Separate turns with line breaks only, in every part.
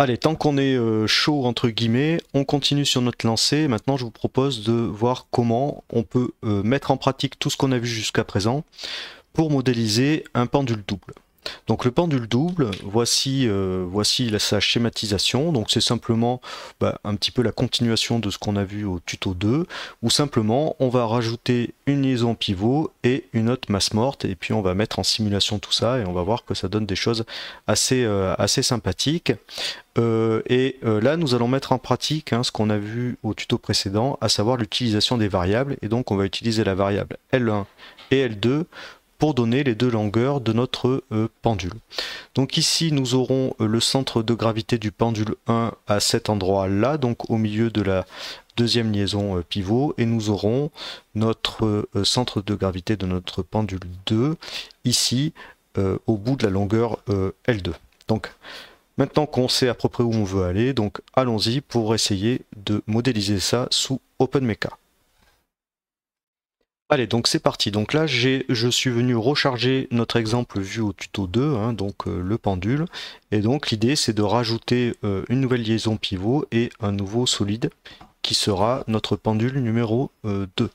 Allez, tant qu'on est euh, chaud, entre guillemets, on continue sur notre lancée. Maintenant, je vous propose de voir comment on peut euh, mettre en pratique tout ce qu'on a vu jusqu'à présent pour modéliser un pendule double. Donc le pendule double, voici, euh, voici sa schématisation. Donc c'est simplement bah, un petit peu la continuation de ce qu'on a vu au tuto 2, où simplement on va rajouter une liaison pivot et une autre masse morte, et puis on va mettre en simulation tout ça, et on va voir que ça donne des choses assez, euh, assez sympathiques. Euh, et là, nous allons mettre en pratique hein, ce qu'on a vu au tuto précédent, à savoir l'utilisation des variables. Et donc, on va utiliser la variable L1 et L2 pour donner les deux longueurs de notre euh, pendule. Donc ici nous aurons euh, le centre de gravité du pendule 1 à cet endroit là, donc au milieu de la deuxième liaison euh, pivot, et nous aurons notre centre de gravité de notre pendule 2 ici au bout de la longueur L2. Donc maintenant qu'on sait à peu près où on veut aller, donc allons-y pour essayer de modéliser ça sous OpenMecha. Allez, donc c'est parti. Donc là, j'ai je suis venu recharger notre exemple vu au tuto 2, hein, donc euh, le pendule. Et donc l'idée, c'est de rajouter euh, une nouvelle liaison pivot et un nouveau solide qui sera notre pendule numéro 2. Euh,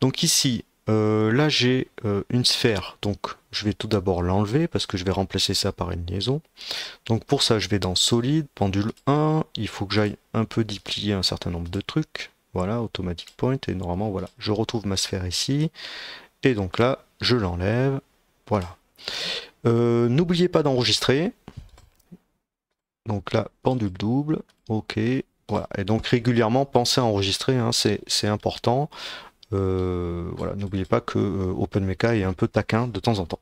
donc ici, là j'ai une sphère. Donc je vais tout d'abord l'enlever parce que je vais remplacer ça par une liaison. Donc pour ça, je vais dans solide, pendule 1. Il faut que j'aille un peu déplier un certain nombre de trucs. Voilà, automatic point. Et normalement, voilà, je retrouve ma sphère ici. Et donc là, je l'enlève. Voilà. Euh, n'oubliez pas d'enregistrer. Donc là, pendule double. OK. Voilà. Et donc régulièrement, pensez à enregistrer. Hein, c'est important. Euh, voilà, n'oubliez pas que euh, est un peu taquin de temps en temps.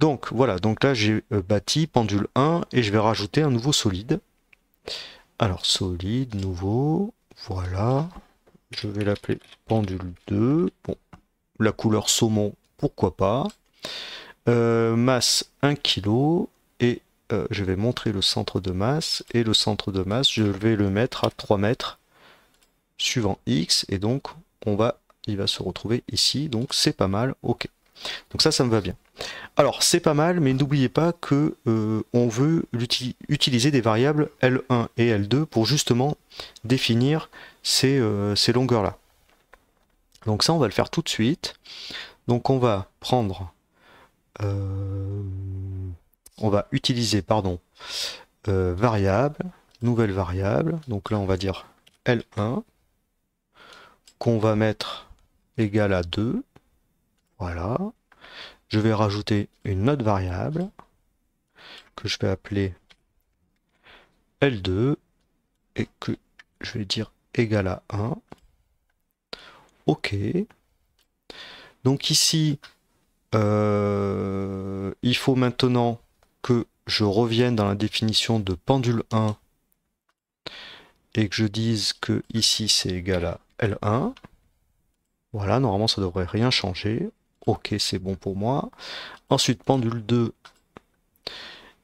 Donc voilà, donc là j'ai bâti pendule 1 et je vais rajouter un nouveau solide. Alors solide, nouveau, voilà. Je vais l'appeler pendule 2. la couleur saumon, pourquoi pas. Euh, masse 1 kg. Et euh, je vais montrer le centre de masse. Et le centre de masse, je vais le mettre à 3 mètres suivant X. Et donc, on va, il va se retrouver ici. Donc, c'est pas mal. OK. Donc ça, ça me va bien. Alors, c'est pas mal, mais n'oubliez pas que euh, on veut utiliser des variables L1 et L2 pour justement définir euh, ces, longueurs-là. Donc ça, on va le faire tout de suite. Donc on va prendre... Euh, on va utiliser, pardon, variable, nouvelle variable. Donc là, on va dire L1 qu'on va mettre égal à 2. Voilà. Je vais rajouter une autre variable que je vais appeler L2 et que je vais dire égale à 1. OK. Donc ici, euh, il faut maintenant que je revienne dans la définition de pendule 1 et que je dise que ici c'est égal à L1. Voilà, normalement ça devrait rien changer. Ok, c'est bon pour moi. Ensuite, pendule 2.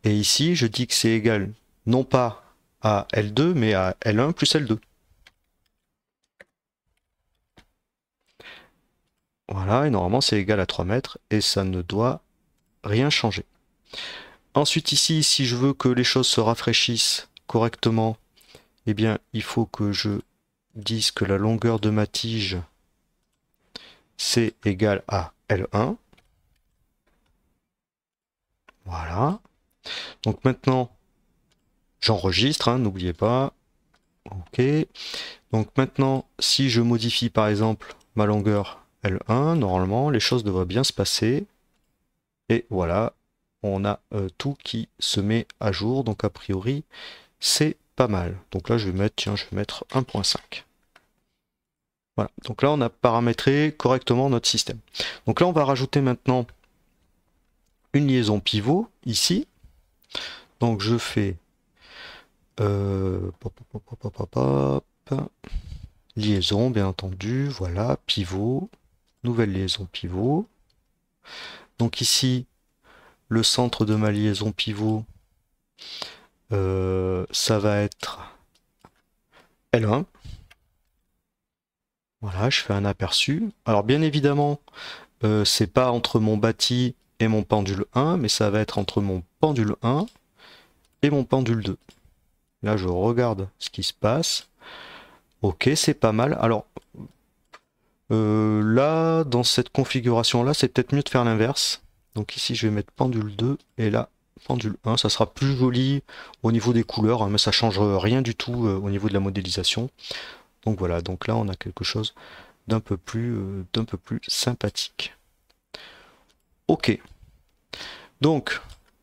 Et ici, je dis que c'est égal non pas à L2, mais à L1 plus L2. Voilà, et normalement c'est égal à 3 mètres, et ça ne doit rien changer. Ensuite ici, si je veux que les choses se rafraîchissent correctement, eh bien il faut que je dise que la longueur de ma tige C égal à L1. Voilà. Donc maintenant, j'enregistre, hein, n'oubliez pas. OK. Donc maintenant, si je modifie par exemple ma longueur L1, normalement, les choses devraient bien se passer. Et voilà, on a euh, tout qui se met à jour. Donc a priori, c'est pas mal. Donc là, je vais mettre, tiens, je vais mettre 1.5. Voilà, donc là on a paramétré correctement notre système. Donc là on va rajouter maintenant une liaison pivot ici. Donc je fais euh, liaison bien entendu, voilà, pivot, nouvelle liaison pivot. Donc ici, le centre de ma liaison pivot, euh, ça va être L1. Voilà, je fais un aperçu. Alors bien évidemment, ce euh, c'est pas entre mon bâti et mon pendule 1, mais ça va être entre mon pendule 1 et mon pendule 2. Là, je regarde ce qui se passe. Ok, c'est pas mal. Alors euh, là, dans cette configuration-là, c'est peut-être mieux de faire l'inverse. Donc ici, je vais mettre pendule 2 et là, pendule 1. Ça sera plus joli au niveau des couleurs, hein, mais ça change rien du tout euh, au niveau de la modélisation. Donc voilà, donc là on a quelque chose euh, d'un peu plus sympathique. Ok. Donc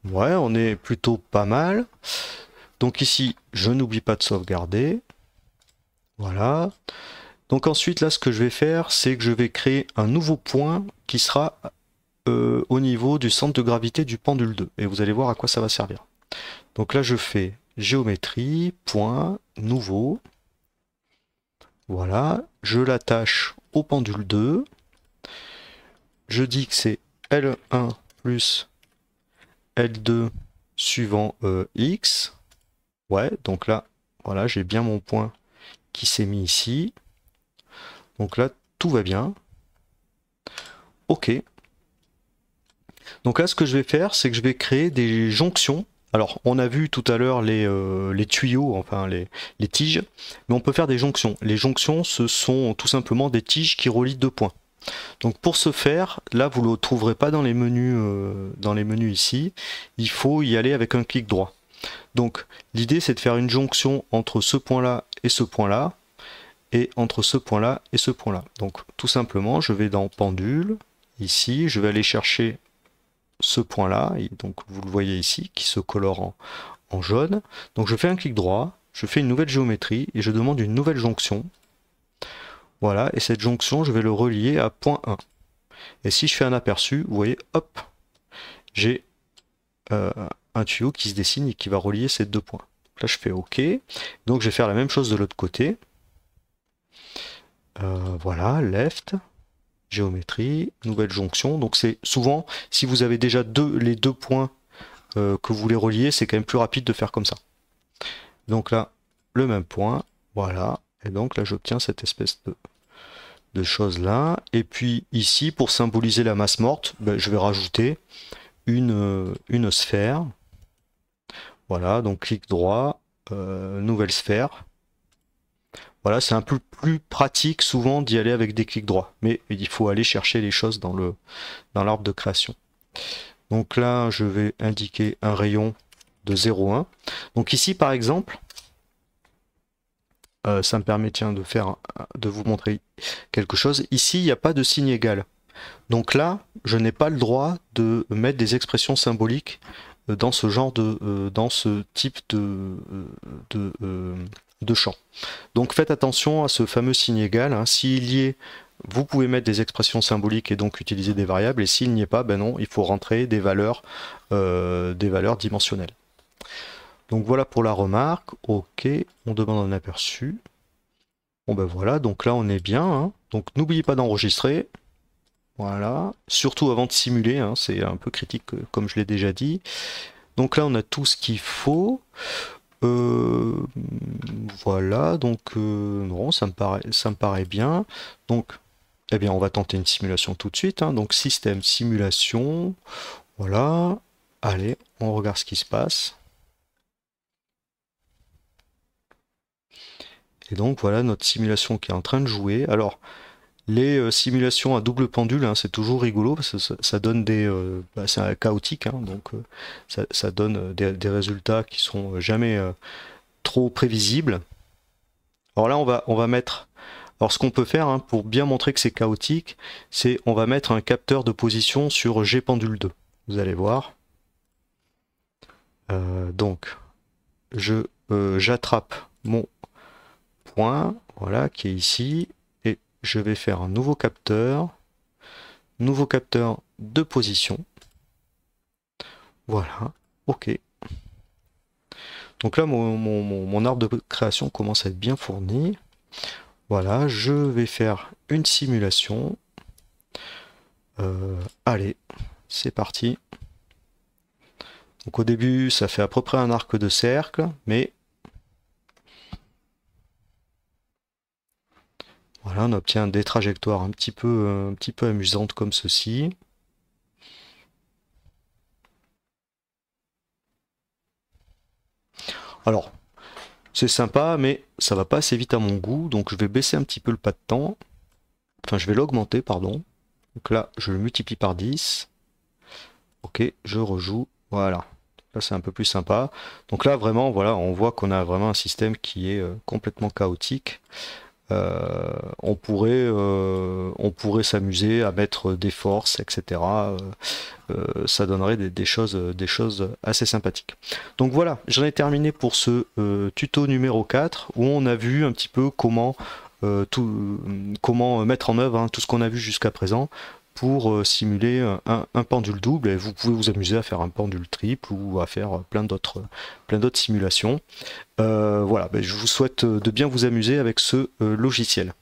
ouais, on est plutôt pas mal. Donc ici, je n'oublie pas de sauvegarder. Voilà. Donc ensuite là ce que je vais faire, c'est que je vais créer un nouveau point qui sera euh, au niveau du centre de gravité du pendule 2. Et vous allez voir à quoi ça va servir. Donc là je fais géométrie, point, nouveau. Voilà, je l'attache au pendule 2. Je dis que c'est L1 plus L2 suivant euh, X. Ouais, donc là, voilà, j'ai bien mon point qui s'est mis ici. Donc là, tout va bien. OK. Donc là, ce que je vais faire, c'est que je vais créer des jonctions alors, on a vu tout à l'heure les, euh, tuyaux, enfin les, tiges, mais on peut faire des jonctions. Les jonctions, ce sont tout simplement des tiges qui relient deux points. Donc pour ce faire, là vous ne le trouverez pas dans les, menus, euh, dans les menus ici, il faut y aller avec un clic droit. Donc l'idée c'est de faire une jonction entre ce point-là et ce point-là, et entre ce point-là et ce point-là. Donc tout simplement, je vais dans Pendule, ici, je vais aller chercher ce point-là, donc vous le voyez ici, qui se colore en, jaune. Donc je fais un clic droit, je fais une nouvelle géométrie et je demande une nouvelle jonction. Voilà, et cette jonction, je vais le relier à point 1. Et si je fais un aperçu, vous voyez, hop, j'ai euh, un tuyau qui se dessine et qui va relier ces deux points. Là, je fais OK. Donc, je vais faire la même chose de l'autre côté. Euh, voilà, left géométrie, nouvelle jonction. Donc c'est souvent, si vous avez déjà deux, les deux points euh, que vous voulez relier, c'est quand même plus rapide de faire comme ça. Donc là, le même point, voilà. Et donc là, j'obtiens cette espèce de, chose là. Et puis ici, pour symboliser la masse morte, ben, je vais rajouter une, euh, une sphère. Voilà, donc clic droit, euh, nouvelle sphère. Voilà, c'est un peu plus pratique souvent d'y aller avec des clics droits, mais il faut aller chercher les choses dans le dans l'arbre de création. Donc là, je vais indiquer un rayon de 0,1. Donc ici, par exemple, euh, ça me permet tiens, de, faire, de vous montrer quelque chose. Ici, il n'y a pas de signe égal. Donc là, je n'ai pas le droit de mettre des expressions symboliques euh, dans ce genre de, euh, dans ce type de, de champ. Donc faites attention à ce fameux signe égal. Hein. S'il y est, vous pouvez mettre des expressions symboliques et donc utiliser des variables. Et s'il n'y est pas, ben non, il faut rentrer des valeurs, euh, des valeurs dimensionnelles. Donc voilà pour la remarque. Ok, on demande un aperçu. Bon ben voilà, donc là on est bien. Hein. Donc n'oubliez pas d'enregistrer. Voilà, surtout avant de simuler, hein, c'est un peu critique euh, comme je l'ai déjà dit. Donc là on a tout ce qu'il faut. Euh, voilà, donc euh, ça me, paraît, ça me paraît bien. Donc, eh bien, on va tenter une simulation tout de suite. Hein. Donc, système, simulation. Voilà. Allez, on regarde ce qui se passe. Et donc, voilà notre simulation qui est en train de jouer. Alors, les euh, simulations à double pendule, hein, c'est toujours rigolo parce que ça, donne des. Euh, bah, c'est chaotique, hein, donc euh, ça, donne des, résultats qui sont jamais trop prévisibles. Alors là, on va, on va mettre. Alors ce qu'on peut faire hein, pour bien montrer que c'est chaotique, c'est on va mettre un capteur de position sur G pendule 2. Vous allez voir. donc, je j'attrape mon point, voilà, qui est ici je vais faire un nouveau capteur, nouveau capteur de position. Voilà, ok. Donc là, mon, arbre de création commence à être bien fourni. Voilà, je vais faire une simulation. Euh, allez, c'est parti. Donc au début, ça fait à peu près un arc de cercle, mais Voilà, on obtient des trajectoires un petit peu, euh, un petit peu amusantes comme ceci. Alors, c'est sympa, mais ça va pas assez vite à mon goût, donc je vais baisser un petit peu le pas de temps. Enfin, je vais l'augmenter, pardon. Donc là, je le multiplie par 10. Ok, je rejoue. Voilà. Là, c'est un peu plus sympa. Donc là, vraiment, voilà, on voit qu'on a vraiment un système qui est euh, complètement chaotique. Euh, on pourrait, euh, pourrait s'amuser à mettre des forces, etc. Euh, ça donnerait des, choses, des choses assez sympathiques. Donc voilà, j'en ai terminé pour ce tuto numéro 4 où on a vu un petit peu comment tout, comment mettre en œuvre hein, tout ce qu'on a vu jusqu'à présent pour euh, simuler euh, un, pendule double et vous pouvez vous amuser à faire un pendule triple ou à faire euh, plein d'autres simulations. voilà, ben, je vous souhaite de bien vous amuser avec ce logiciel.